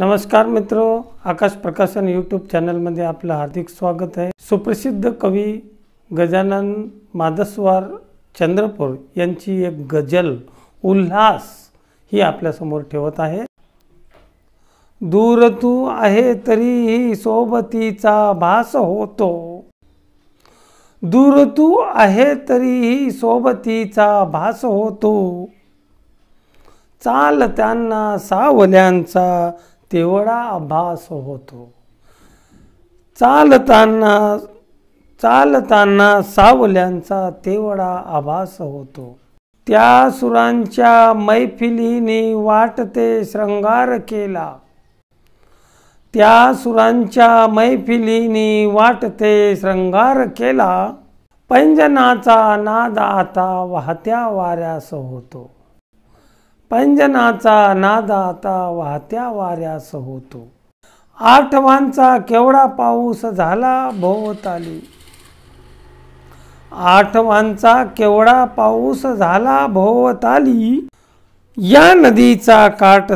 नमस्कार मित्रो आकाश प्रकाशन यूट्यूब चॅनलमध्ये आपलं हार्दिक स्वागत आहे सुप्रसिद्ध कवी गजानन मादस्वार चंद्रपूर यांची एक गजल उल्हास ही आपल्यासमोर ठेवत आहे दूर तू आहे तरीही सोबतीचा भास होतो दूर तू आहे तरीही सोबतीचा भास होतो चाल त्यांना सावल्यांचा तेवढा आभास होतो चालताना चालताना सावल्यांचा तेवढा आभास होतो त्या सुरांच्या मैफिलीने वाटते श्रंगार केला त्या सुरांच्या मैफिलीने वाटते श्रृंगार केला पैंजनाचा नाद आता वाहत्या वाऱ्यास होतो पंजनाचा नाद आता वाहत्या वाऱ्यास होतो आठवांचा केवढा पाऊस झाला भोवताली आठवांचा केवढा पाऊस झाला भोवताली या नदीचा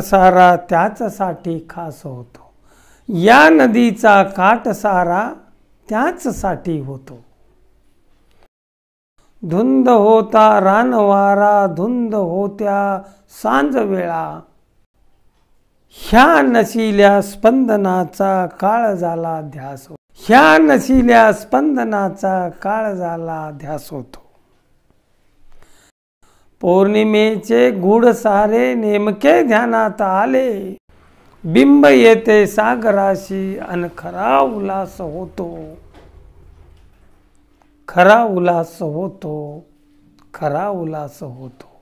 सारा त्याचसाठी खास होतो या नदीचा सारा त्याचसाठी होतो धुंद होता रानवारा धुंद होत्या सांज वेळा ह्या नशिल्या स्पंदनाचा काळ झाला ध्यास ह्या नशिल्या स्पंदनाचा काळ झाला ध्यास होतो पौर्णिमेचे गुढ सारे नेमके ध्यानात आले बिंब येते सागराशी अनखरा उल्हास होतो खरा उल्हास होतो खरा उल्हास होतो